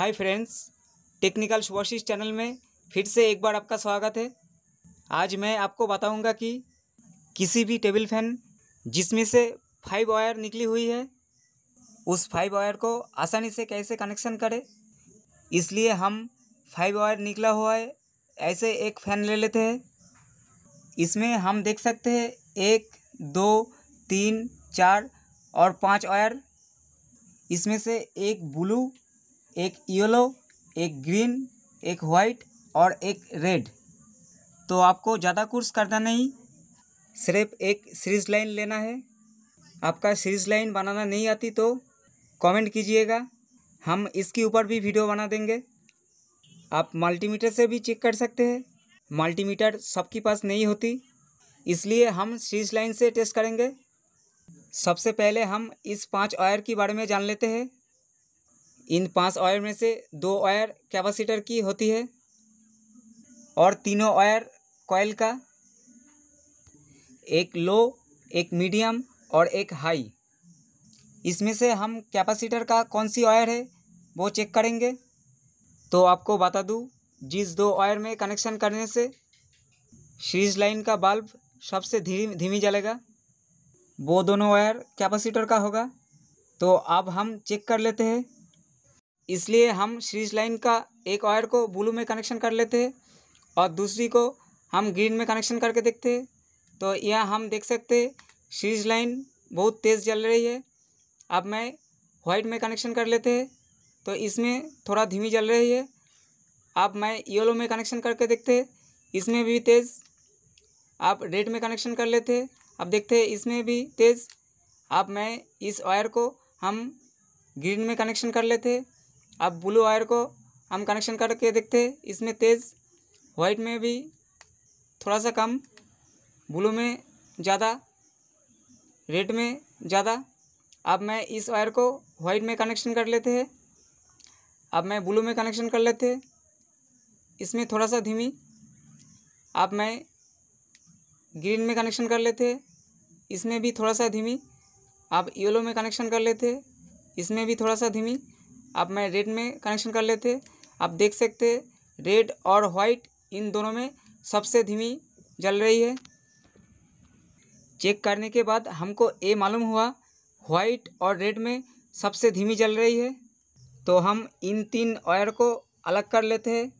हाय friends technical Shubhashish channel में फिर से एक बार आपका स्वागत है आज मैं आपको बताऊंगा कि किसी भी टेबल फैन जिसमें से फाइव वायर निकली हुई है उस फाइव वायर को आसानी से कैसे कनेक्शन करें इसलिए हम फाइव वायर निकला हुआ है ऐसे एक फ़ैन ले लेते हैं इसमें हम देख सकते हैं एक दो तीन चार और पाँच वायर इसमें से एक ब्लू एक येलो एक ग्रीन एक वाइट और एक रेड तो आपको ज़्यादा कोर्स करना नहीं सिर्फ एक सीरीज लाइन लेना है आपका सीरीज लाइन बनाना नहीं आती तो कमेंट कीजिएगा हम इसके ऊपर भी वीडियो बना देंगे आप मल्टीमीटर से भी चेक कर सकते हैं मल्टीमीटर सबके पास नहीं होती इसलिए हम सीरीज लाइन से टेस्ट करेंगे सबसे पहले हम इस पांच वायर के बारे में जान लेते हैं इन पांच वायर में से दो वायर कैपेसिटर की होती है और तीनों वायर कॉयल का एक लो एक मीडियम और एक हाई इसमें से हम कैपेसिटर का कौन सी वायर है वो चेक करेंगे तो आपको बता दूँ जिस दो वायर में कनेक्शन करने से सीरीज लाइन का बल्ब सबसे धीमी धीमी जलेगा वो दोनों वायर कैपेसिटर का होगा तो अब हम चेक कर लेते हैं इसलिए हम सीरीज लाइन का एक वायर को ब्लू में कनेक्शन कर लेते हैं और दूसरी को हम ग्रीन में कनेक्शन करके देखते हैं तो यह हम देख सकते सीरीज लाइन बहुत तेज़ जल रही है अब मैं वाइट में कनेक्शन कर लेते हैं तो इसमें थोड़ा धीमी जल रही है अब मैं येलो में कनेक्शन करके देखते इसमें भी तेज़ आप रेड में कनेक्शन कर लेते अब देखते हैं इसमें भी तेज़ अब मैं इस वायर को हम ग्रीन में कनेक्शन कर लेते हैं अब ब्लू वायर को हम कनेक्शन करके देखते इसमें तेज़ वाइट में भी थोड़ा सा कम ब्लू में ज़्यादा रेड में ज़्यादा अब मैं इस वायर को वाइट में कनेक्शन कर लेते हैं अब मैं ब्लू में कनेक्शन कर लेते हैं इसमें थोड़ा सा धीमी अब मैं ग्रीन में कनेक्शन कर लेते हैं इसमें भी थोड़ा सा धीमी आप येलो में कनेक्शन कर लेते हैं इसमें भी थोड़ा सा धीमी अब मैं रेड में कनेक्शन कर लेते आप देख सकते रेड और वाइट इन दोनों में सबसे धीमी जल रही है चेक करने के बाद हमको ये मालूम हुआ वाइट और रेड में सबसे धीमी जल रही है तो हम इन तीन ऑयर को अलग कर लेते हैं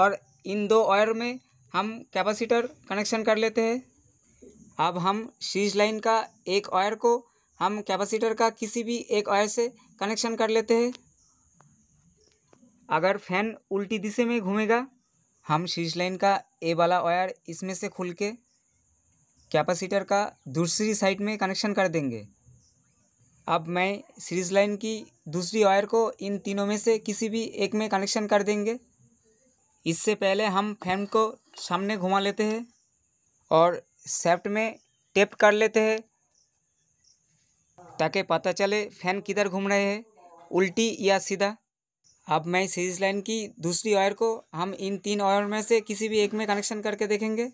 और इन दो ऑयर में हम कैपेसिटर कनेक्शन कर लेते हैं अब हम सीज लाइन का एक ऑयर को हम कैपेसिटर का किसी भी एक वायर से कनेक्शन कर लेते हैं अगर फैन उल्टी दिशा में घूमेगा हम शीर्ष लाइन का ए वाला वायर इसमें से खुल के कैपेसिटर का दूसरी साइड में कनेक्शन कर देंगे अब मैं सीरीज लाइन की दूसरी वायर को इन तीनों में से किसी भी एक में कनेक्शन कर देंगे इससे पहले हम फैन को सामने घुमा लेते हैं और सेफ्ट में टेप कर लेते हैं ताकि पता चले फैन किधर घूम रहे हैं उल्टी या सीधा अब मैं सीरीज लाइन की दूसरी वायर को हम इन तीन वायर में से किसी भी एक में कनेक्शन करके देखेंगे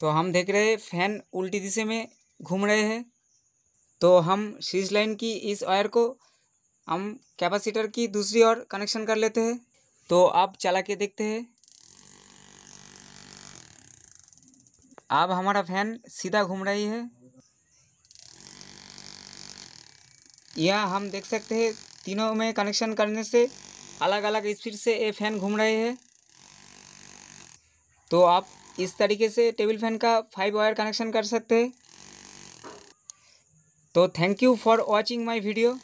तो हम देख रहे हैं फैन उल्टी दिशा में घूम रहे हैं तो हम सीरीज लाइन की इस वायर को हम कैपेसिटर की दूसरी ओर कनेक्शन कर लेते हैं तो आप चला के देखते हैं अब हमारा फैन सीधा घूम रही है यह हम देख सकते हैं तीनों में कनेक्शन करने से अलग अलग स्पीड से ये फैन घूम रहे हैं तो आप इस तरीके से टेबल फैन का फाइव वायर कनेक्शन कर सकते हैं तो thank you for watching my video